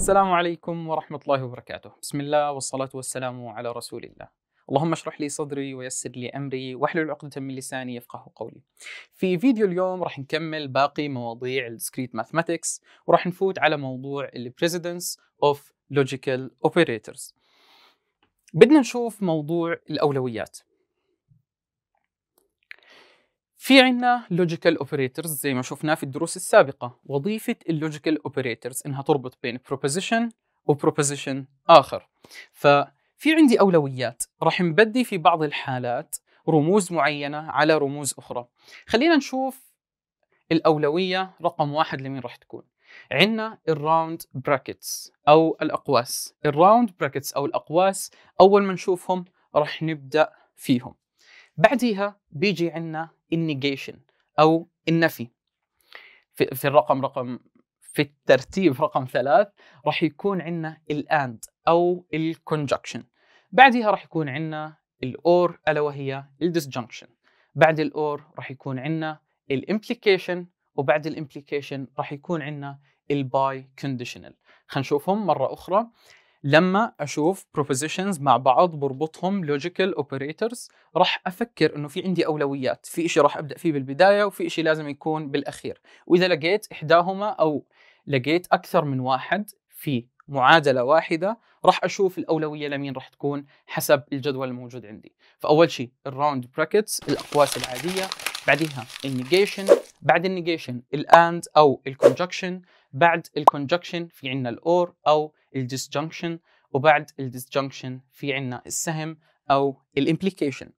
السلام عليكم ورحمة الله وبركاته بسم الله والصلاة والسلام على رسول الله اللهم اشرح لي صدري ويسر لي أمري واحلل عقدة من لساني يفقه قولي في فيديو اليوم راح نكمل باقي مواضيع الديسكريت ماثماتكس وراح نفوت على موضوع Presidents اوف لوجيكال Operators بدنا نشوف موضوع الأولويات في عنا لوجيكال اوبريتورز زي ما شفناه في الدروس السابقة وظيفة اللوجيكال اوبريتورز انها تربط بين بروبوزيشن وبروبوزيشن آخر ففي عندي أولويات راح نبدي في بعض الحالات رموز معينة على رموز أخرى خلينا نشوف الأولوية رقم واحد لمين راح تكون عندنا الراوند براكتس أو الأقواس الراوند براكتس أو الأقواس أول ما نشوفهم راح نبدأ فيهم بعديها بيجي عندنا النيجيشن او النفي في, في الرقم رقم في الترتيب رقم ثلاث راح يكون عندنا الاند او الكونجكشن بعدها راح يكون عندنا الاور الا وهي الديسجنكشن بعد الاور راح يكون عندنا الامبليكيشن وبعد الامبليكيشن راح يكون عندنا الباي كونديشنال خلينا نشوفهم مره اخرى لما اشوف بروبوزيشنز مع بعض بربطهم لوجيكال اوبريتورز راح افكر انه في عندي اولويات في شيء راح ابدا فيه بالبدايه وفي شيء لازم يكون بالاخير واذا لقيت احداهما او لقيت اكثر من واحد في معادله واحده راح اشوف الاولويه لمين راح تكون حسب الجدول الموجود عندي فاول شيء الراوند براكتس الاقواس العاديه بعدها النيجيشن بعد النيجيشن الاند او الكونجكشن بعد الكونجكشن في عنا الاور او الديسجنكشن وبعد الديسجنكشن في عنا السهم او الامبليكيشن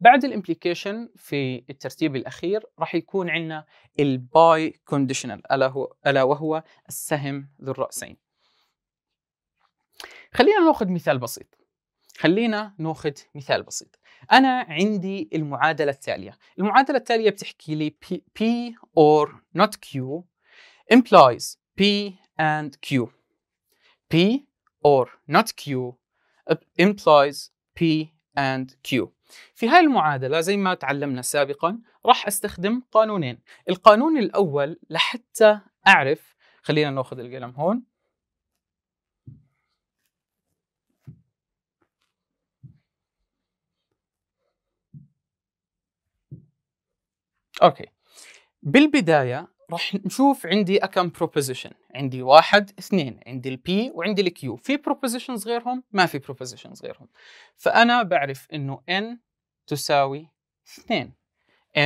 بعد الامبليكيشن في الترتيب الاخير راح يكون عنا الباي كونديشنال الا هو الا وهو السهم ذو الراسين خلينا ناخذ مثال بسيط خلينا ناخذ مثال بسيط انا عندي المعادله التاليه المعادله التاليه بتحكي لي بي اور نوت كيو implies P and Q. P or not Q uh, implies P and Q. في هاي المعادلة زي ما تعلمنا سابقا راح استخدم قانونين القانون الأول لحتى أعرف خلينا ناخذ القلم هون اوكي بالبدايه راح نشوف عندي أكم بروبوزيشن عندي واحد اثنين عندي البي وعندي الكيو في بروبوزيشنز غيرهم ما في بروبوزيشنز غيرهم فأنا بعرف إنه n تساوي اثنين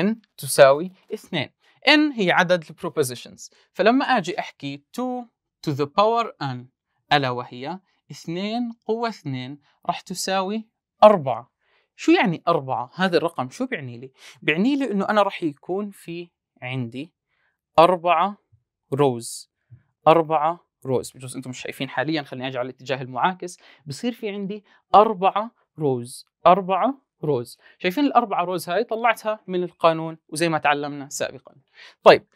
n تساوي اثنين n هي عدد البروبوزيشنز فلما أجي أحكي 2 to the power n ألا وهي 2 قوة 2 راح تساوي 4 شو يعني 4 هذا الرقم شو بيعني لي بيعني لي انه انا راح يكون في عندي أربعة روز أربعة روز بجوز أنتم مش شايفين حاليا خليني أجي على الاتجاه المعاكس بصير في عندي أربعة روز أربعة روز شايفين الأربعة روز هاي طلعتها من القانون وزي ما تعلمنا سابقا طيب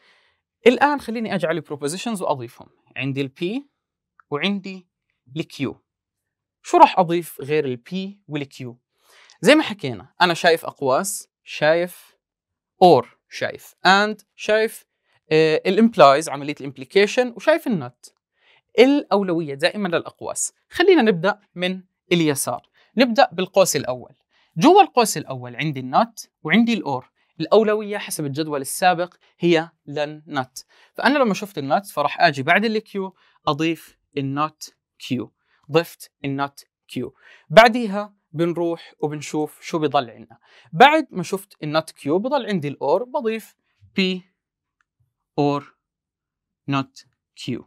الآن خليني أجعل البروبوزيشنز وأضيفهم عندي البي وعندي الكيو شو راح أضيف غير البي والكيو زي ما حكينا أنا شايف أقواس شايف اور شايف اند شايف آه، الامبلايز عمليه الامبليكيشن وشايف النت الاولويه دائما للاقواس خلينا نبدا من اليسار نبدا بالقوس الاول جوا القوس الاول عندي النت وعندي الاور الأولوية حسب الجدول السابق هي للنت فأنا لما شفت النت فراح أجي بعد الكيو أضيف النت كيو ضفت النت كيو بعديها بنروح وبنشوف شو بضل عندنا بعد ما شفت النت كيو بضل عندي الأور بضيف بي or not Q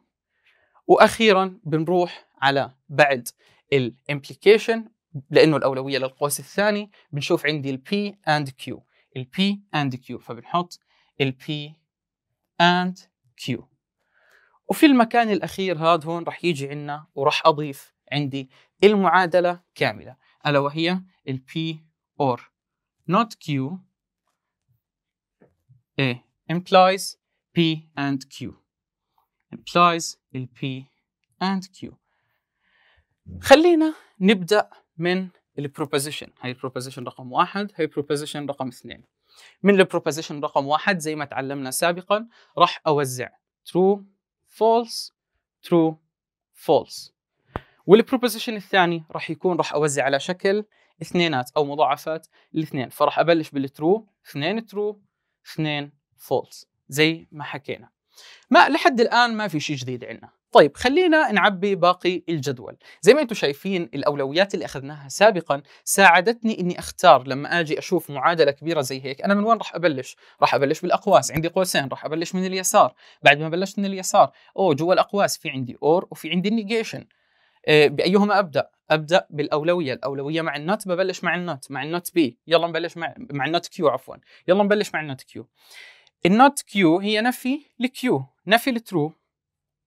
واخيرا بنروح على بعد الامبليكيشن لانه الاولويه للقوس الثاني بنشوف عندي الـ P and Q الـ P and Q فبنحط الـ P and Q وفي المكان الاخير هذا هون راح يجي عندنا وراح اضيف عندي المعادله كامله الا وهي الـ P or not Q A implies P and Q implies ال P and Q خلينا نبدأ من proposition هاي proposition رقم واحد هاي proposition رقم اثنين من proposition رقم واحد زي ما تعلمنا سابقا راح أوزع true false true false proposition الثاني راح يكون راح أوزع على شكل اثنينات أو مضاعفات الاثنين فراح أبلش true اثنين true اثنين false زي ما حكينا ما لحد الآن ما في شيء جديد عندنا طيب خلينا نعبي باقي الجدول زي ما انتم شايفين الأولويات اللي أخذناها سابقا ساعدتني أني أختار لما أجي أشوف معادلة كبيرة زي هيك أنا من وين راح أبلش راح أبلش بالأقواس عندي قوسين راح أبلش من اليسار بعد ما بلشت من اليسار أو جوا الأقواس في عندي أور وفي عندي النيجيشن آه، بايهما ابدا؟ ابدا بالاولويه، الاولويه مع النوت ببلش مع النوت، مع النوت بي، يلا نبلش مع مع النوت كيو عفوا، يلا نبلش مع النوت كيو. النوت كيو هي نفي لكيو نفي الترو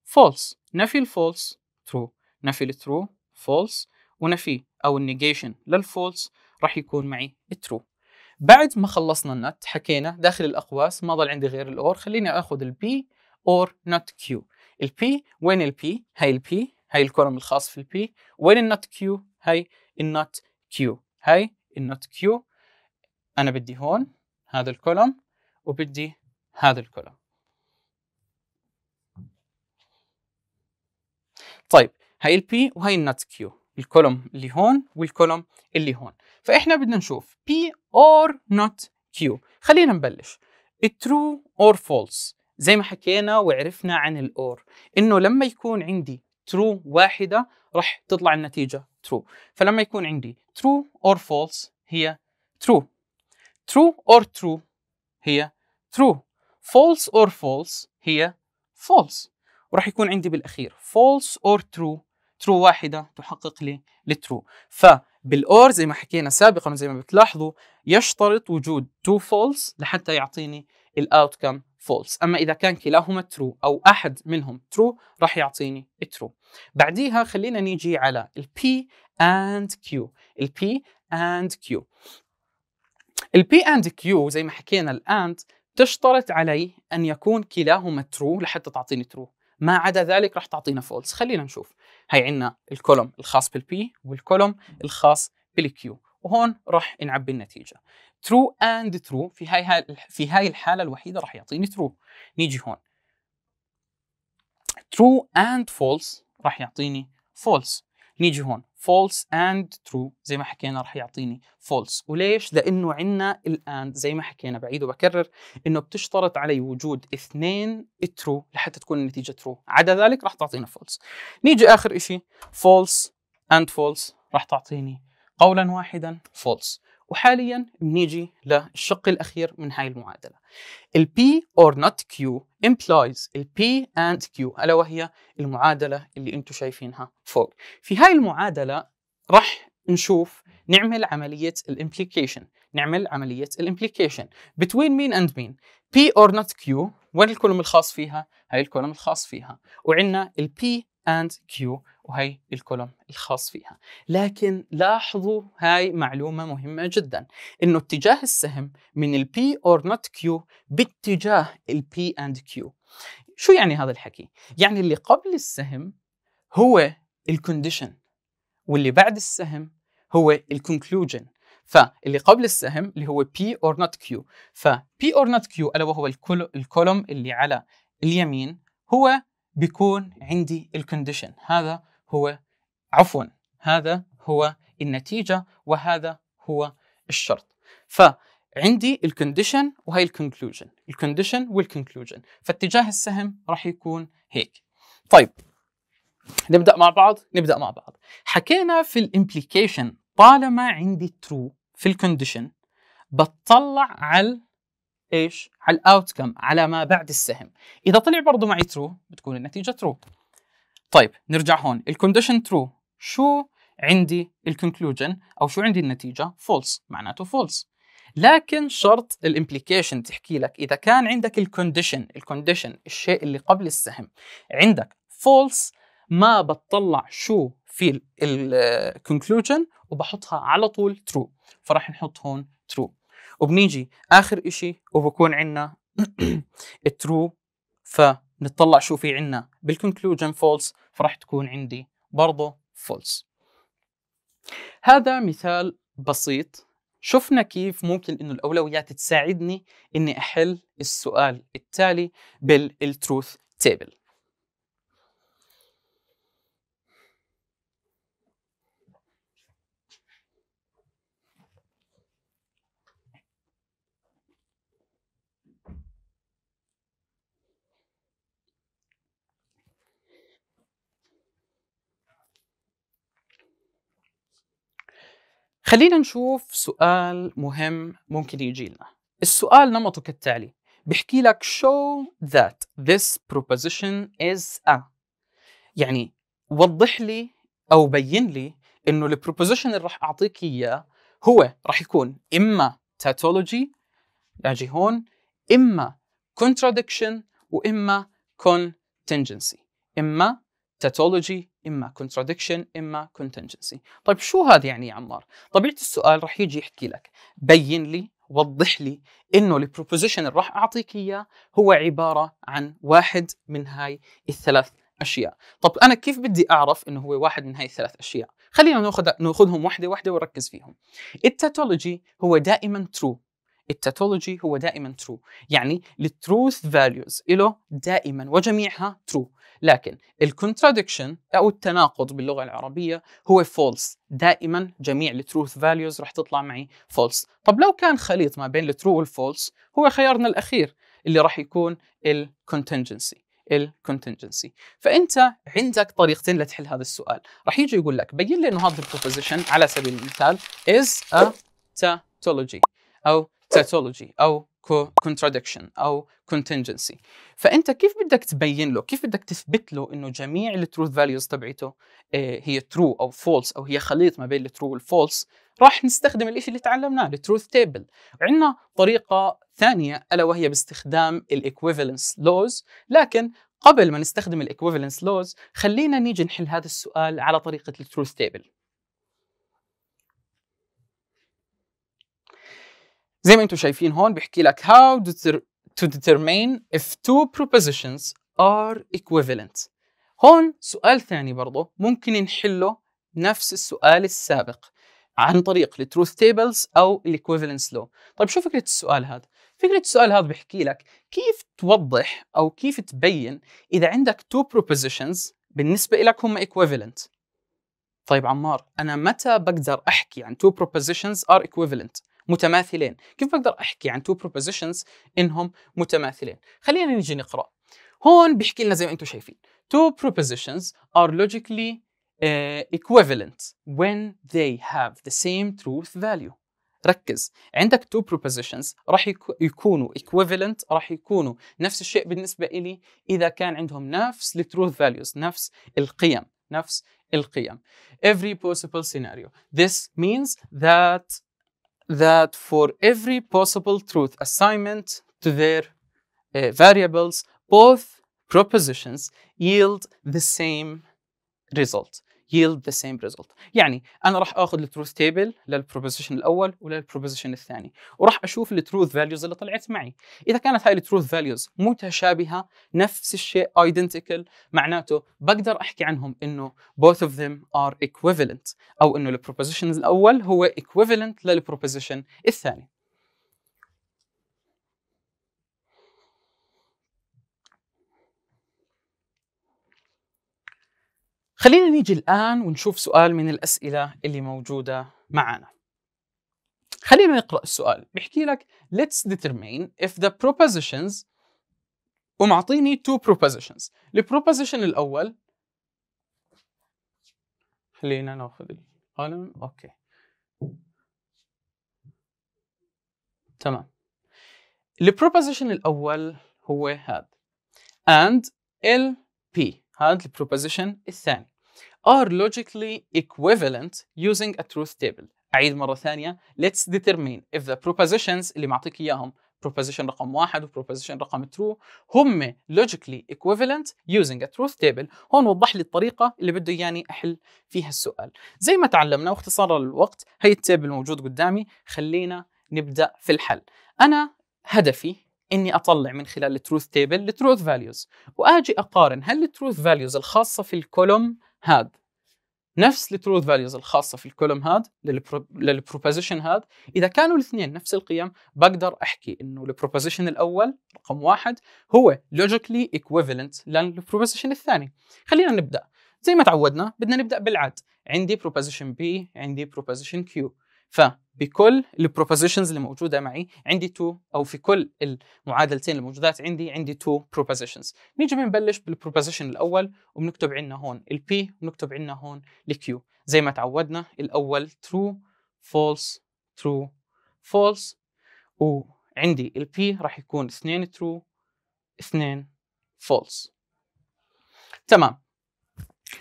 فولس نفي الفولس ترو نفي الترو فولس ونفي او النيجيشن للفولس راح يكون معي ترو بعد ما خلصنا النت حكينا داخل الاقواس ما ضل عندي غير الاور خليني اخذ البي اور نوت كيو البي وين البي هاي البي هاي الكولوم الخاص في البي وين النوت كيو هاي النوت كيو هاي النوت كيو انا بدي هون هذا الكولوم وبدي هذا الكولوم طيب هاي البي وهي النت كيو الكولوم اللي هون والكولوم اللي هون فاحنا بدنا نشوف بي اور نوت كيو خلينا نبلش الترو اور فولس زي ما حكينا وعرفنا عن الاور انه لما يكون عندي ترو واحده راح تطلع النتيجه ترو فلما يكون عندي ترو اور فولس هي ترو ترو اور ترو هي ترو فولس اور فولس هي فولس وراح يكون عندي بالاخير فولس اور ترو ترو واحده تحقق لي الترو فبالاور زي ما حكينا سابقا زي ما بتلاحظوا يشترط وجود تو فولس لحتى يعطيني الاوتكم فولس اما اذا كان كلاهما ترو او احد منهم ترو راح يعطيني ترو بعديها خلينا نيجي على البي اند كيو البي اند كيو البي اند كيو زي ما حكينا الاند تشترط علي ان يكون كلاهما ترو لحتى تعطيني ترو ما عدا ذلك راح تعطينا فولس خلينا نشوف هي عندنا الكولوم الخاص بالبي والكولوم الخاص بالكيو وهون راح نعبي النتيجه ترو اند ترو في هاي في هاي الحاله الوحيده راح يعطيني ترو نيجي هون ترو اند فولس راح يعطيني فولس نيجي هون فولس اند ترو زي ما حكينا رح يعطيني فولس وليش؟ لأنه عندنا الآن زي ما حكينا بعيد وبكرر إنه بتشترط علي وجود اثنين ترو لحتى تكون النتيجة ترو، عدا ذلك رح تعطينا فولس. نيجي آخر شيء فولس اند فولس رح تعطيني قولا واحدا فولس. وحاليا بنيجي للشق الاخير من هاي المعادله ال P or not Q implies ال P and Q الا وهي المعادله اللي انتم شايفينها فوق في هاي المعادله راح نشوف نعمل عمليه الامبليكيشن نعمل عمليه الامبليكيشن between مين اند مين P or not Q وين الكولوم الخاص فيها هاي الكولوم الخاص فيها وعندنا ال P and Q وهي الكولوم الخاص فيها لكن لاحظوا هاي معلومة مهمة جدا انه اتجاه السهم من ال P or not Q باتجاه ال P and Q شو يعني هذا الحكي؟ يعني اللي قبل السهم هو الكونديشن واللي بعد السهم هو الكونكلوجن فاللي قبل السهم اللي هو P or not Q ف P or not Q ألا وهو الكولوم اللي على اليمين هو بيكون عندي الكونديشن هذا هو عفوا هذا هو النتيجة وهذا هو الشرط فعندي الكونديشن وهي الكونكلوجن الكونديشن والكونكلوجن فاتجاه السهم راح يكون هيك طيب نبدا مع بعض نبدا مع بعض حكينا في الامبليكيشن طالما عندي ترو في الكونديشن بطلع على ايش؟ على الاوتكم على ما بعد السهم اذا طلع برضه معي ترو بتكون النتيجه ترو طيب نرجع هون الكونديشن ترو شو عندي الكونكلوجن او شو عندي النتيجه فولس معناته فولس لكن شرط الامبليكيشن تحكي لك اذا كان عندك الكونديشن الكونديشن الشيء اللي قبل السهم عندك فولس ما بتطلع شو في الكونكلوجن وبحطها على طول ترو فراح نحط هون ترو وبنيجي اخر إشي وبكون عندنا ترو فنطلع شو في عندنا بالكونكلوجن فولس فراح تكون عندي برضه فولس هذا مثال بسيط شفنا كيف ممكن انه الاولويات تساعدني اني احل السؤال التالي بالتروث تيبل خلينا نشوف سؤال مهم ممكن يجي لنا السؤال نمطه كالتالي بيحكي لك show that this proposition is a يعني وضح لي او بين لي انه البروبوزيشن اللي راح اعطيك اياه هو راح يكون اما تاتولوجي اجي هون اما contradiction واما contingency اما تاتولوجي اما كونتراديكشن اما كونتنجنسي طيب شو هذا يعني يا عمار طبيعه السؤال رح يجي يحكي لك بين لي وضح لي انه البروبوزيشن اللي راح اعطيك اياه هو عباره عن واحد من هاي الثلاث اشياء طب انا كيف بدي اعرف انه هو واحد من هاي الثلاث اشياء خلينا ناخذ ناخذهم واحده واحده ونركز فيهم التاتولوجي هو دائما ترو التاتولوجي هو دائما ترو يعني التروث فاليوز له دائما وجميعها ترو لكن الكونترادكشن او التناقض باللغه العربيه هو فولس دائما جميع التروث فاليوز رح تطلع معي فولس طب لو كان خليط ما بين الترو والفولس هو خيارنا الاخير اللي راح يكون الكونتنجنسي الكونتنجنسي فانت عندك طريقتين لتحل هذا السؤال راح يجي يقول لك بين لي انه هذا البروبوزيشن على سبيل المثال از ا تاتولوجي او تاتولوجي او contradiction او contingency فانت كيف بدك تبين له كيف بدك تثبت له انه جميع التروث فاليوز تبعته آه، هي ترو او فولس او هي خليط ما بين الترو والفولس راح نستخدم الشيء اللي تعلمناه التروث تيبل عندنا طريقه ثانيه الا وهي باستخدام الايكويفالنس لوز لكن قبل ما نستخدم الايكويفالنس لوز خلينا نيجي نحل هذا السؤال على طريقه التروث تيبل زي ما انتم شايفين هون بيحكي لك how to determine if two propositions are equivalent هون سؤال ثاني برضه ممكن نحله نفس السؤال السابق عن طريق التروث تيبلز او الايكويفالنس لو طيب شو فكره السؤال هذا فكره السؤال هذا بيحكي لك كيف توضح او كيف تبين اذا عندك تو بروبوزيشنز بالنسبه لك هم ايكويفالنت طيب عمار انا متى بقدر احكي عن تو بروبوزيشنز ار ايكويفالنت متماثلين كيف بقدر احكي عن تو بروبوزيشنز انهم متماثلين خلينا نيجي نقرا هون بيحكي لنا زي ما انتم شايفين two propositions are logically uh, equivalent when they have the same truth value ركز عندك two propositions راح يكونوا equivalent راح يكونوا نفس الشيء بالنسبة إلي إذا كان عندهم نفس the truth values نفس القيم نفس القيم every possible scenario this means that that for every possible truth assignment to their uh, variables, both propositions yield the same result. yield the same result يعني انا راح اخذ التروث تيبل للبروبوزيشن الاول وللبروبوزيشن الثاني وراح اشوف التروث فاليوز اللي طلعت معي اذا كانت هاي التروث فاليوز متشابهه نفس الشيء ايدنتيكال معناته بقدر احكي عنهم انه both of them are equivalent او انه البروبوزيشن الاول هو equivalent للبروبوزيشن الثاني خلينا نيجي الآن ونشوف سؤال من الأسئلة اللي موجودة معنا خلينا نقرأ السؤال بيحكي لك let's determine if the propositions ومعطيني two propositions البروبوزيشن الأول خلينا ناخذ القلم اوكي تمام البروبوزيشن الأول هو هذا and LP هذا البروبوزيشن الثاني are logically equivalent using a truth table أعيد مرة ثانية let's determine if the propositions اللي معطيك إياهم proposition رقم واحد و proposition رقم true هم logically equivalent using a truth table هون وضح لي الطريقة اللي بده إياني أحل فيها السؤال زي ما تعلمنا واختصار للوقت هي التابل موجود قدامي خلينا نبدأ في الحل أنا هدفي اني اطلع من خلال التروث تيبل التروث فاليوز واجي اقارن هل التروث فاليوز الخاصه في الكولوم هاد نفس التروث فاليوز الخاصه في الكولوم هاد للبروبوزيشن هاد اذا كانوا الاثنين نفس القيم بقدر احكي انه البروبوزيشن الاول رقم واحد هو لوجيكلي ايكويفالنت للبروبوزيشن الثاني خلينا نبدا زي ما تعودنا بدنا نبدا بالعد عندي بروبوزيشن بي عندي بروبوزيشن كيو فبكل البروبوزيشنز اللي موجوده معي عندي تو او في كل المعادلتين الموجودات عندي عندي تو بروبوزيشنز نيجي بنبلش بالبروبوزيشن الاول وبنكتب عندنا هون البي وبنكتب عندنا هون الكيو زي ما تعودنا الاول ترو فولس ترو فولس وعندي البي راح يكون 2 ترو 2 فولس تمام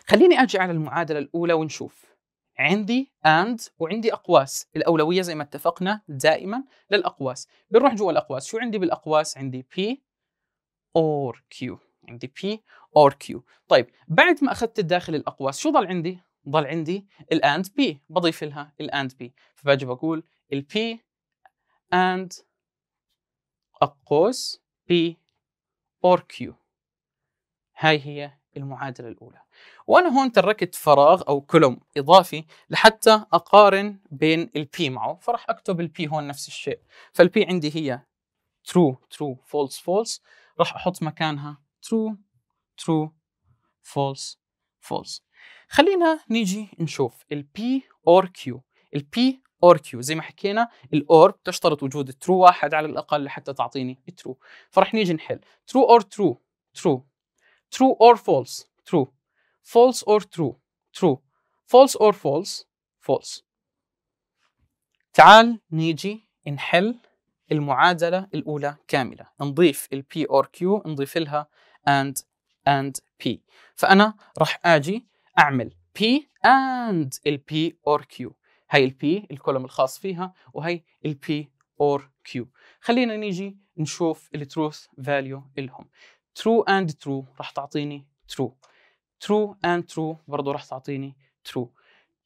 خليني اجي على المعادله الاولى ونشوف عندي and وعندي اقواس الاولويه زي ما اتفقنا دائما للاقواس بنروح جوا الاقواس شو عندي بالاقواس عندي p or q عندي p or q طيب بعد ما اخذت الداخل الاقواس شو ضل عندي ضل عندي الاند بي بضيف لها الاند بي فباجي بقول ال P and اقوس P or Q هاي هي المعادلة الأولى وأنا هون تركت فراغ أو كولوم إضافي لحتى أقارن بين البي معه فراح أكتب البي هون نفس الشيء فالبي عندي هي true true false false راح أحط مكانها true true false false خلينا نيجي نشوف البي اور كيو البي اور كيو زي ما حكينا الاور بتشترط وجود ترو واحد على الاقل لحتى تعطيني ترو فراح نيجي نحل ترو اور ترو ترو true or false true false or true true false or false false تعال نيجي نحل المعادلة الأولى كاملة نضيف ال P or Q نضيف لها and and P فأنا راح أجي أعمل P and ال P or Q هاي ال P الكولوم الخاص فيها وهي ال P or Q خلينا نيجي نشوف التروث فاليو الهم true and true راح تعطيني true true and true برضه راح تعطيني true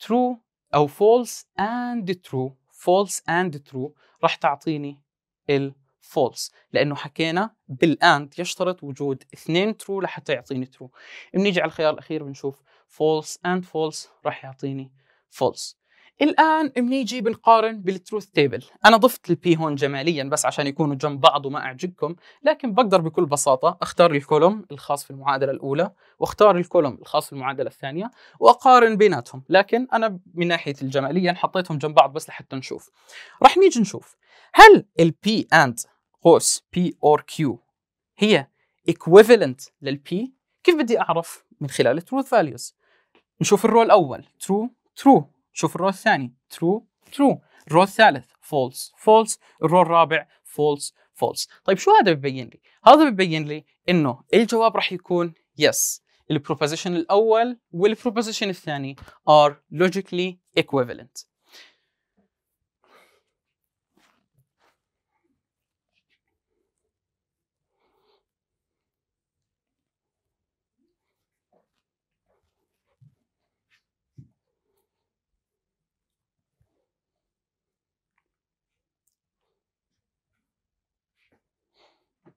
true أو false and true false and true راح تعطيني ال false لأنه حكينا بالاند يشترط وجود اثنين true لحتى يعطيني true بنيجي على الخيار الأخير بنشوف false and false راح يعطيني false الان بنيجي بنقارن بالتروث تيبل انا ضفت البي هون جماليا بس عشان يكونوا جنب بعض وما اعجبكم لكن بقدر بكل بساطه اختار الكولوم الخاص في المعادله الاولى واختار الكولوم الخاص في المعادله الثانيه واقارن بيناتهم لكن انا من ناحيه الجماليا حطيتهم جنب بعض بس لحتى نشوف رح نيجي نشوف هل البي اند قوس بي اور كيو هي equivalent للبي كيف بدي اعرف من خلال التروث فاليوز نشوف الرول الاول true true شوف الرو الثاني ترو ترو الرو الثالث فولس فولس الرو الرابع فولس فولس طيب شو هذا ببين لي هذا ببين لي انه الجواب راح يكون يس yes. البروبوزيشن الاول والبروبوزيشن الثاني are logically equivalent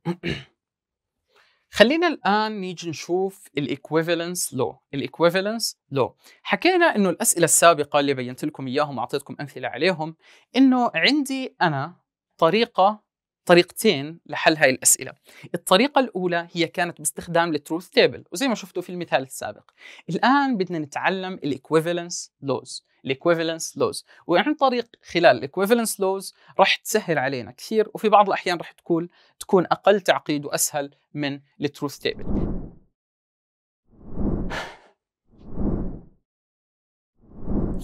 خلينا الان نيجي نشوف الايكويفالنس لو الايكويفالنس لو حكينا انه الاسئله السابقه اللي بينت لكم اياهم وأعطيتكم امثله عليهم انه عندي انا طريقه طريقتين لحل هاي الأسئلة الطريقة الأولى هي كانت باستخدام التروث تيبل وزي ما شفتوا في المثال السابق الآن بدنا نتعلم الإكويفالنس لوز الإكويفالنس لوز وعن طريق خلال الإكويفالنس لوز راح تسهل علينا كثير وفي بعض الأحيان راح تكون تكون أقل تعقيد وأسهل من التروث تيبل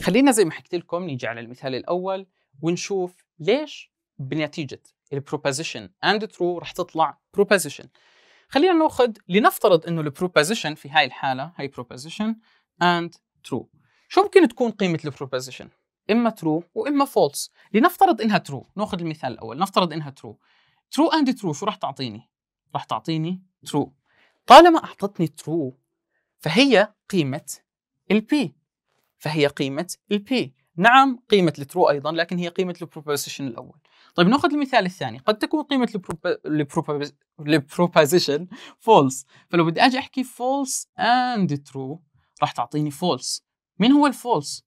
خلينا زي ما حكيت لكم نيجي على المثال الأول ونشوف ليش بنتيجة البروبوزيشن اند ترو رح تطلع بروبوزيشن خلينا ناخذ لنفترض انه البروبوزيشن في هاي الحاله هي بروبوزيشن اند ترو شو ممكن تكون قيمه البروبوزيشن اما ترو واما فولس لنفترض انها ترو ناخذ المثال الاول نفترض انها ترو ترو اند ترو شو رح تعطيني رح تعطيني ترو طالما اعطتني ترو فهي قيمه البي فهي قيمه البي نعم قيمه الترو ايضا لكن هي قيمه البروبوزيشن الاول طيب ناخذ المثال الثاني قد تكون قيمه البروبوزيشن فولس فلو بدي اجي احكي فولس اند ترو راح تعطيني فولس مين هو الفولس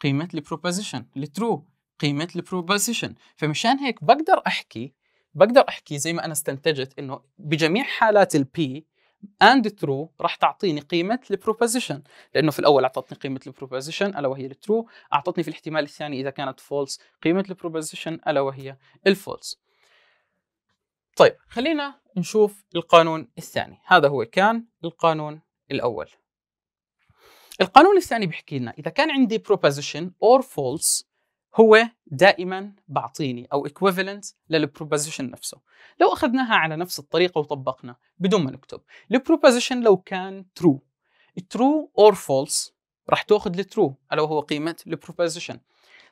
قيمه البروبوزيشن الترو قيمه البروبوزيشن فمشان هيك بقدر احكي بقدر احكي زي ما انا استنتجت انه بجميع حالات البي اند ترو راح تعطيني قيمه البروبوزيشن لانه في الاول اعطتني قيمه البروبوزيشن الا وهي الترو اعطتني في الاحتمال الثاني اذا كانت فولس قيمه البروبوزيشن الا وهي الفولس طيب خلينا نشوف القانون الثاني هذا هو كان القانون الاول القانون الثاني بيحكي لنا اذا كان عندي بروبوزيشن اور فولس هو دائما بعطيني او ايكويفالنت للبروبوزيشن نفسه لو اخذناها على نفس الطريقه وطبقنا بدون ما نكتب البروبوزيشن لو كان ترو ترو اور فولس راح تاخذ الترو الا وهو قيمه البروبوزيشن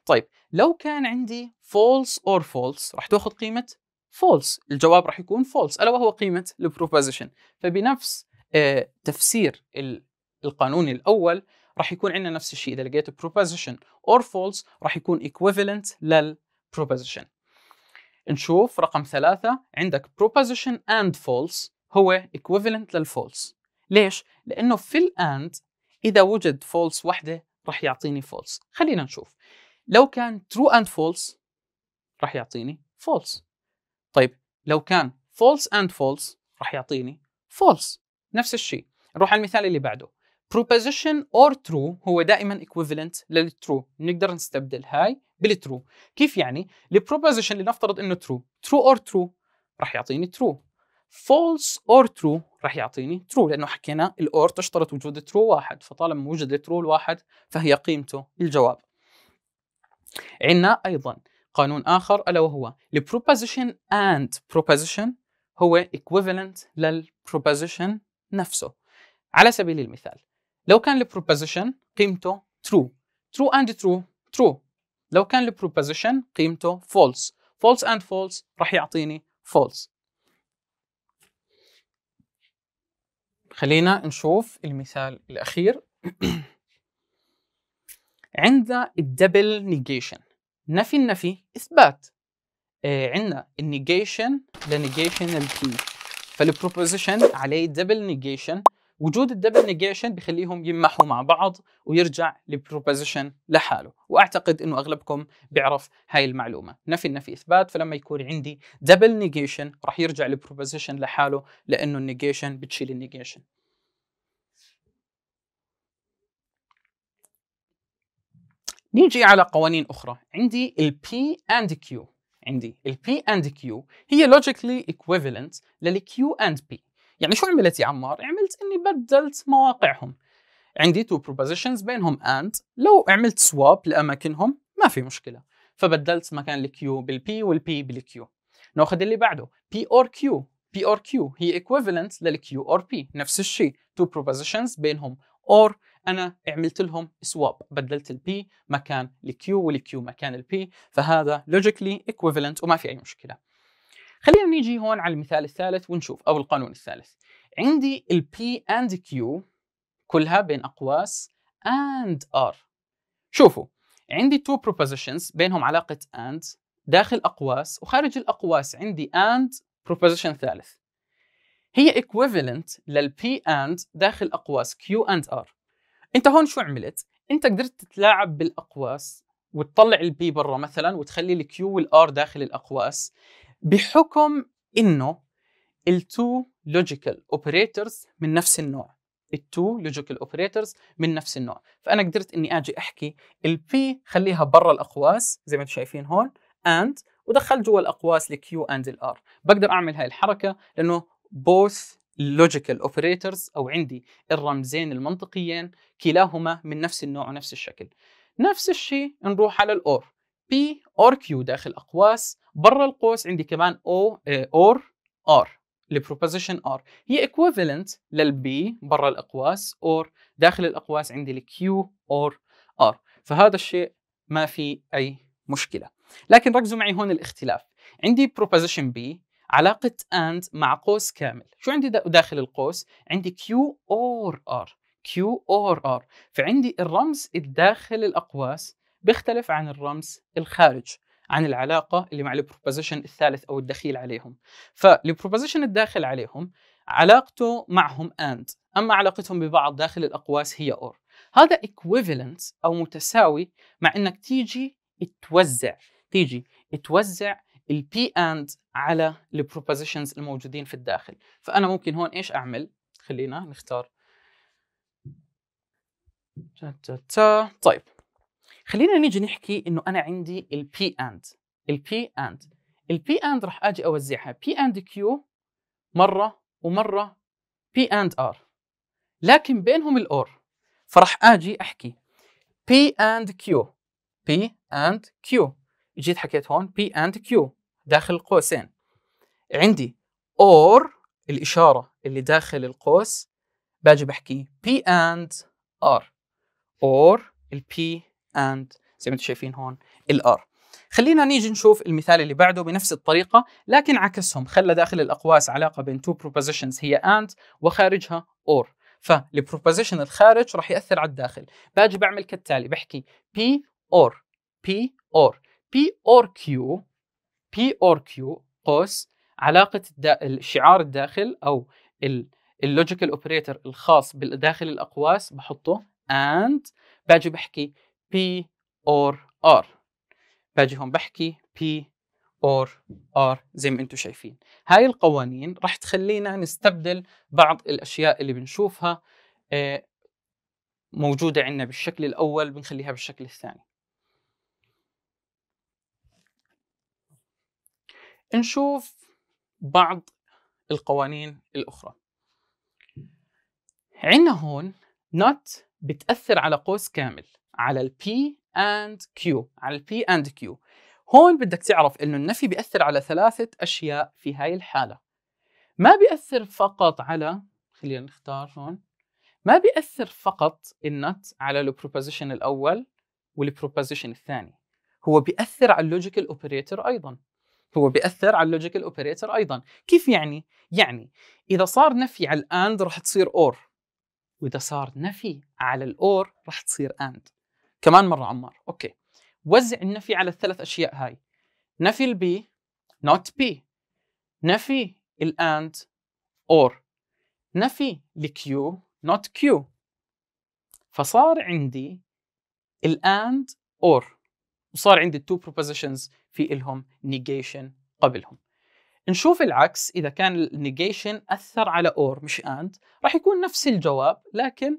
طيب لو كان عندي فولس اور فولس راح تاخذ قيمه فولس الجواب راح يكون فولس الا وهو قيمه البروبوزيشن فبنفس آه، تفسير القانون الاول راح يكون عندنا نفس الشيء اذا لقيت proposition or false راح يكون equivalent للproposition نشوف رقم ثلاثة عندك proposition and false هو equivalent للفولس ليش؟ لأنه في الأند إذا وجد false وحدة راح يعطيني false خلينا نشوف لو كان true and false راح يعطيني false طيب لو كان false and false راح يعطيني false نفس الشيء نروح على المثال اللي بعده proposition or true هو دائما equivalent للترو نقدر نستبدل هاي بالترو كيف يعني البروبوزيشن لنفترض انه true true or true راح يعطيني true false or true راح يعطيني true لانه حكينا الاور تشترط وجود true واحد فطالما وجد true الواحد فهي قيمته الجواب عندنا ايضا قانون اخر الا وهو البروبوزيشن and proposition هو equivalent للبروبوزيشن نفسه على سبيل المثال لو كان البروبوزيشن قيمته ترو ترو اند ترو ترو لو كان البروبوزيشن قيمته فولس فولس اند فولس راح يعطيني فولس خلينا نشوف المثال الأخير عندنا الدبل نيجيشن نفي النفي إثبات آه عندنا النيجيشن لنيجيشن البي فالبروبوزيشن عليه دبل نيجيشن وجود الدبل نيجيشن بخليهم يمحوا مع بعض ويرجع لبروبوزيشن لحاله واعتقد انه اغلبكم بيعرف هاي المعلومه نفي النفي اثبات فلما يكون عندي دبل نيجيشن راح يرجع لبروبوزيشن لحاله لانه النيجيشن بتشيل النيجيشن نيجي على قوانين اخرى عندي البي اند كيو عندي البي اند كيو هي logically equivalent للكيو اند بي يعني شو عملت يا عمار؟ عملت اني بدلت مواقعهم عندي تو بروبوزيشنز بينهم اند لو عملت سواب لاماكنهم ما في مشكله فبدلت مكان الكيو بالبي والبي بالكيو ناخذ اللي بعده بي اور كيو بي اور كيو هي ايكويفالنت للكيو اور بي نفس الشيء تو بروبوزيشنز بينهم اور انا عملت لهم سواب بدلت البي مكان الكيو والكيو مكان البي فهذا لوجيكلي ايكوفلنت وما في اي مشكله خلينا نيجي هون على المثال الثالث ونشوف او القانون الثالث عندي ال P and Q كلها بين اقواس and R شوفوا عندي two propositions بينهم علاقة and داخل أقواس وخارج الأقواس عندي and proposition ثالث هي equivalent لل P and داخل أقواس Q and R أنت هون شو عملت؟ أنت قدرت تتلاعب بالأقواس وتطلع البي P برا مثلا وتخلي الكيو Q R داخل الأقواس بحكم انه التو لوجيكال اوبريتورز من نفس النوع التو لوجيكال اوبريتورز من نفس النوع فانا قدرت اني اجي احكي البي خليها برا الاقواس زي ما انتم شايفين هون اند ودخل جوا الاقواس لكيو اند الار بقدر اعمل هاي الحركه لانه بوث لوجيكال اوبريتورز او عندي الرمزين المنطقيين كلاهما من نفس النوع ونفس الشكل نفس الشيء نروح على الاور بي اور كيو داخل اقواس برا القوس عندي كمان او اور آه، ار البروبوزيشن ار هي ايكويفالنت للبي برا الاقواس اور داخل الاقواس عندي الكيو اور ار فهذا الشيء ما في اي مشكله لكن ركزوا معي هون الاختلاف عندي بروبوزيشن بي علاقة and مع قوس كامل شو عندي داخل القوس؟ عندي Q or R Q or R فعندي الرمز الداخل الأقواس بيختلف عن الرمز الخارج عن العلاقة اللي مع البروبوزيشن الثالث أو الدخيل عليهم فالبروبوزيشن الداخل عليهم علاقته معهم and أما علاقتهم ببعض داخل الأقواس هي or هذا equivalent أو متساوي مع إنك تيجي توزع تيجي توزع البي اند على البروبوزيشنز الموجودين في الداخل فأنا ممكن هون إيش أعمل خلينا نختار طيب خلينا نيجي نحكي انه انا عندي البي اند البي اند البي اند راح اجي اوزعها بي اند كيو مره ومره بي اند ار لكن بينهم الاور فراح اجي احكي بي اند كيو بي اند كيو جيت حكيت هون بي اند كيو داخل قوسين عندي اور الاشاره اللي داخل القوس باجي بحكي بي اند ار اور البي and زي ما انتم شايفين هون الار خلينا نيجي نشوف المثال اللي بعده بنفس الطريقة لكن عكسهم خلى داخل الأقواس علاقة بين two propositions هي and وخارجها or فالبروبوزيشن الخارج راح يأثر على الداخل باجي بعمل كالتالي بحكي P or P or P or Q P or Q قوس علاقة الدا... الشعار الداخل أو اللوجيكال اوبريتور الخاص بداخل الأقواس بحطه and باجي بحكي P or R باجي هون بحكي P or R زي ما انتم شايفين هاي القوانين رح تخلينا نستبدل بعض الأشياء اللي بنشوفها آه، موجودة عندنا بالشكل الأول بنخليها بالشكل الثاني نشوف بعض القوانين الأخرى عندنا هون not بتأثر على قوس كامل على ال P and Q على ال P and Q هون بدك تعرف انه النفي بياثر على ثلاثه اشياء في هاي الحاله ما بياثر فقط على خلينا نختار هون ما بياثر فقط النت على البروبوزيشن الاول والبروبوزيشن الثاني هو بياثر على اللوجيكال اوبريتور ايضا هو بياثر على اللوجيكال اوبريتور ايضا كيف يعني يعني اذا صار نفي على الاند راح تصير اور واذا صار نفي على الاور راح تصير اند كمان مرة عمار أوكي وزع النفي على الثلاث أشياء هاي نفي البي not be نفي and or نفي q not Q فصار عندي and or وصار عندي two propositions في إلهم negation قبلهم نشوف العكس إذا كان negation أثر على or مش and راح يكون نفس الجواب لكن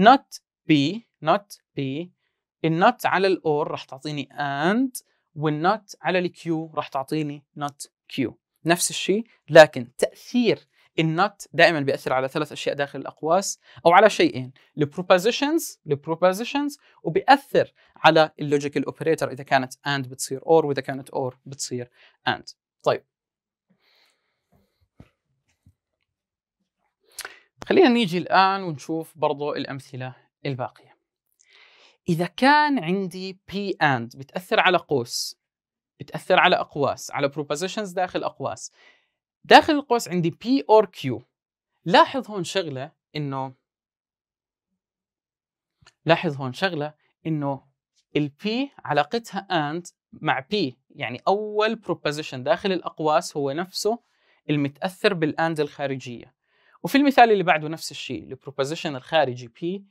not B not be النوت على الاور راح تعطيني اند والنوت على الكيو راح تعطيني نوت كيو نفس الشيء لكن تاثير النوت دائما بياثر على ثلاث اشياء داخل الاقواس او على شيئين البروبوزيشنز البروبوزيشنز وبياثر على اللوجيكال اوبريتور اذا كانت اند بتصير اور واذا كانت اور بتصير اند طيب خلينا نيجي الان ونشوف برضو الامثله الباقيه إذا كان عندي P AND بتأثر على قوس بتأثر على أقواس على propositions داخل أقواس داخل القوس عندي P or Q لاحظ هون شغلة إنه لاحظ هون شغلة إنه ال P علاقتها AND مع P يعني أول proposition داخل الأقواس هو نفسه المتأثر بالأند الخارجية وفي المثال اللي بعده نفس الشيء البروبوزيشن الخارجي P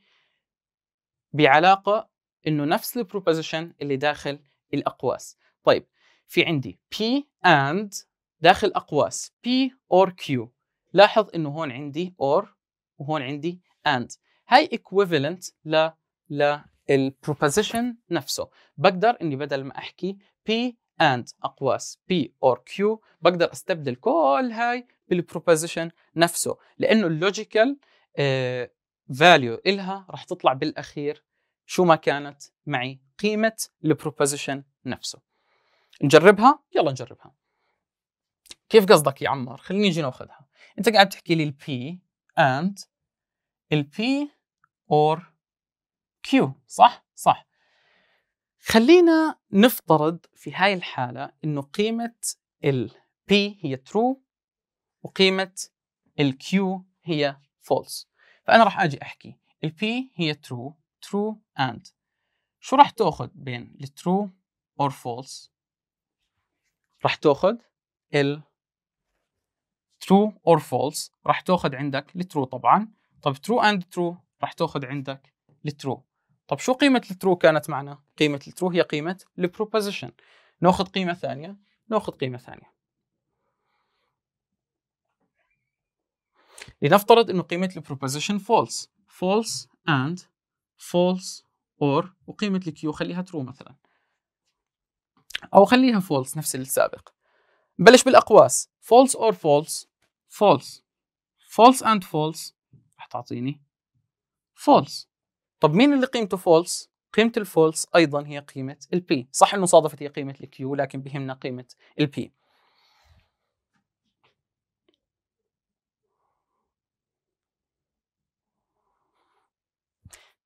بعلاقه انه نفس البروبوزيشن اللي داخل الاقواس طيب في عندي P and داخل اقواس P or Q لاحظ انه هون عندي or وهون عندي and هاي equivalent ل ل البروبوزيشن نفسه بقدر اني بدل ما احكي P and اقواس P or Q بقدر استبدل كل هاي بالبروبوزيشن نفسه لانه اللوجيكال آه، فاليو إلها راح تطلع بالأخير شو ما كانت معي قيمة البروبوزيشن نفسه نجربها يلا نجربها كيف قصدك يا عمار خليني نجي ناخذها انت قاعد تحكي لي البي and البي or Q صح صح خلينا نفترض في هاي الحالة إنه قيمة ال P هي true وقيمة ال Q هي false فأنا راح أجي أحكي الـ P هي true true and شو راح تأخذ بين الـ true or false راح تأخذ الـ true or false راح تأخذ عندك الـ true طبعا طب true and true راح تأخذ عندك الترو طب شو قيمة الترو كانت معنا؟ قيمة الترو هي قيمة البروبوزيشن ناخذ قيمة ثانية ناخذ قيمة ثانية لنفترض انه قيمه البروبوزيشن فولس فولس اند فولس اور وقيمه الكيو خليها ترو مثلا او خليها فولس نفس السابق بلش بالاقواس فولس اور فولس فولس فولس اند فولس رح تعطيني فولس طب مين اللي قيمته فولس قيمه الفولس ايضا هي قيمه البي صح انه صادفت هي قيمه الكيو لكن بهمنا قيمه البي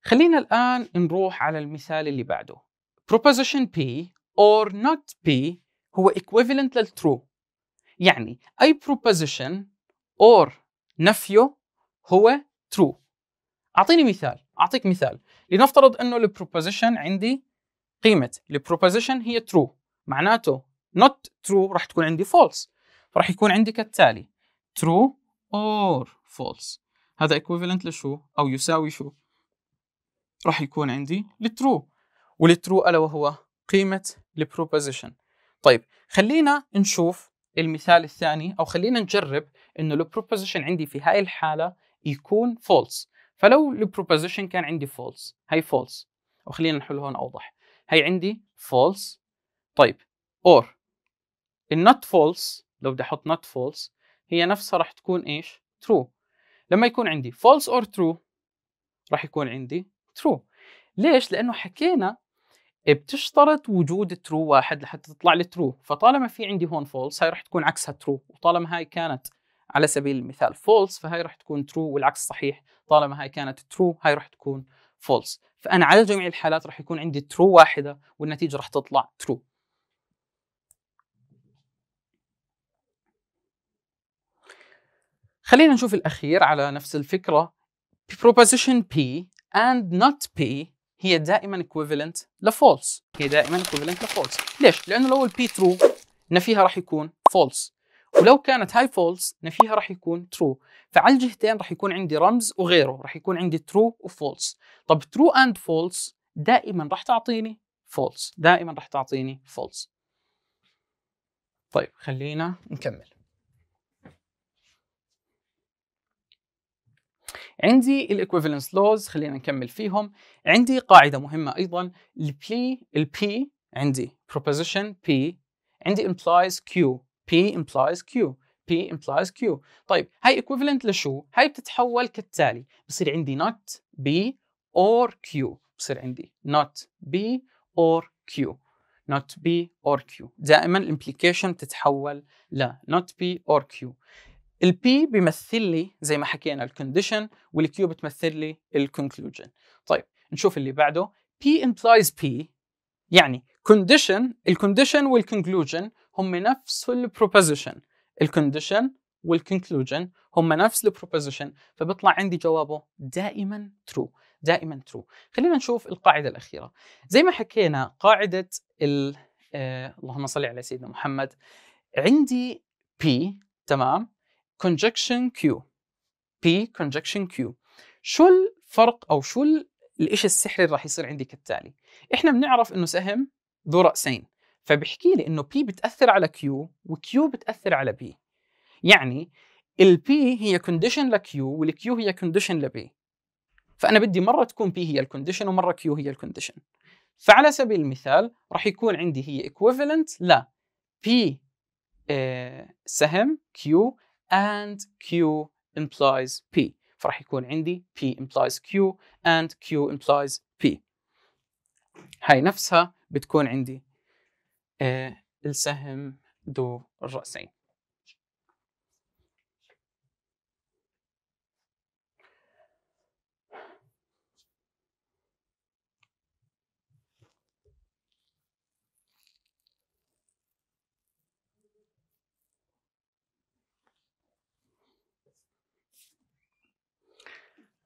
خلينا الآن نروح على المثال اللي بعده proposition P or not P هو equivalent لل true يعني أي proposition or نفيه هو true أعطيني مثال أعطيك مثال لنفترض أنه البروبوزيشن عندي قيمة البروبوزيشن هي true معناته not true راح تكون عندي false فراح يكون عندي كالتالي true or false هذا equivalent لشو أو يساوي شو راح يكون عندي الترو والترو ألا وهو قيمة البروبوزيشن طيب خلينا نشوف المثال الثاني أو خلينا نجرب إنه البروبوزيشن عندي في هاي الحالة يكون false فلو البروبوزيشن كان عندي false هاي false وخلينا نحل هون أوضح هاي عندي false طيب or النوت false لو بدي أحط not false هي نفسها راح تكون إيش true لما يكون عندي false اور true راح يكون عندي ترو ليش لانه حكينا بتشترط وجود ترو واحد لحتى تطلع لي ترو فطالما في عندي هون فولس هاي راح تكون عكسها ترو وطالما هاي كانت على سبيل المثال فولس فهاي راح تكون ترو والعكس صحيح طالما هاي كانت ترو هاي راح تكون فولس فانا على جميع الحالات راح يكون عندي ترو واحده والنتيجه راح تطلع ترو خلينا نشوف الاخير على نفس الفكره proposition P and not P هي دائما equivalent ل false هي دائما equivalent ل false ليش؟ لأنه لو ال P true نفيها راح يكون false ولو كانت هاي فولس نفيها راح يكون ترو فعلى الجهتين راح يكون عندي رمز وغيره راح يكون عندي ترو وفولس طب ترو اند فولس دائما راح تعطيني فولس دائما راح تعطيني فولس طيب خلينا نكمل عندي الايكوفالنس لوز خلينا نكمل فيهم عندي قاعده مهمه ايضا البي البي عندي proposition P عندي implies Q P implies Q P implies Q طيب هاي equivalent لشو؟ هاي بتتحول كالتالي بصير عندي not بي or Q بصير عندي not بي or Q not be or Q دائما الامبليكيشن بتتحول ل not be or Q البي بيمثل لي زي ما حكينا الكونديشن والكيو بتمثل لي الكونكلوجن طيب نشوف اللي بعده بي implies بي يعني كونديشن الكونديشن والكونكلوجن هم نفس البروبوزيشن الكونديشن والكونكلوجن هم نفس البروبوزيشن فبيطلع عندي جوابه دائما ترو دائما ترو خلينا نشوف القاعده الاخيره زي ما حكينا قاعده ال آه، اللهم صل على سيدنا محمد عندي بي تمام conjunction Q P conjunction Q شو الفرق أو شو الإشي السحري اللي راح يصير عندي كالتالي إحنا بنعرف إنه سهم ذو رأسين فبحكي لي إنه P بتأثر على Q و Q بتأثر على P يعني ال P هي condition ل Q وال Q هي condition ل P فأنا بدي مرة تكون P هي الكونديشن ومرة Q هي الكونديشن فعلى سبيل المثال راح يكون عندي هي equivalent ل P آه، سهم Q and Q implies P فراح يكون عندي P implies Q and Q implies P هاي نفسها بتكون عندي آه، السهم ذو الرأسين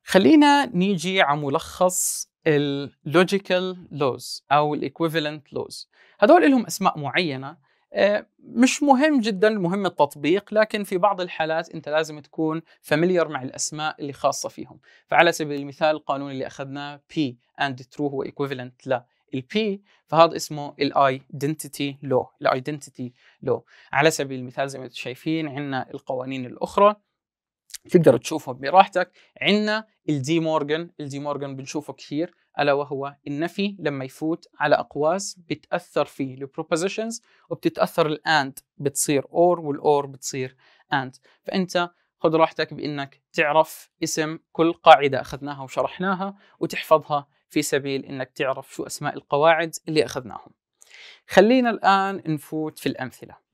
خلينا نيجي على ملخص اللوجيكال لوز او الايكويفالنت لوز هذول لهم اسماء معينه آه، مش مهم جدا مهم التطبيق لكن في بعض الحالات انت لازم تكون فاميليار مع الاسماء اللي خاصه فيهم فعلى سبيل المثال القانون اللي اخذناه بي اند ترو هو ايكويفالنت لا البي فهذا اسمه الايدنتيتي لو الايدنتيتي لو على سبيل المثال زي ما انتم شايفين عندنا القوانين الاخرى تقدر تشوفه براحتك عندنا الدي مورجن الدي مورجن بنشوفه كثير الا وهو النفي لما يفوت على اقواس بتاثر فيه البروبوزيشنز وبتتاثر الاند بتصير اور والاور بتصير اند فانت خذ راحتك بانك تعرف اسم كل قاعده اخذناها وشرحناها وتحفظها في سبيل انك تعرف شو اسماء القواعد اللي اخذناهم خلينا الان نفوت في الامثله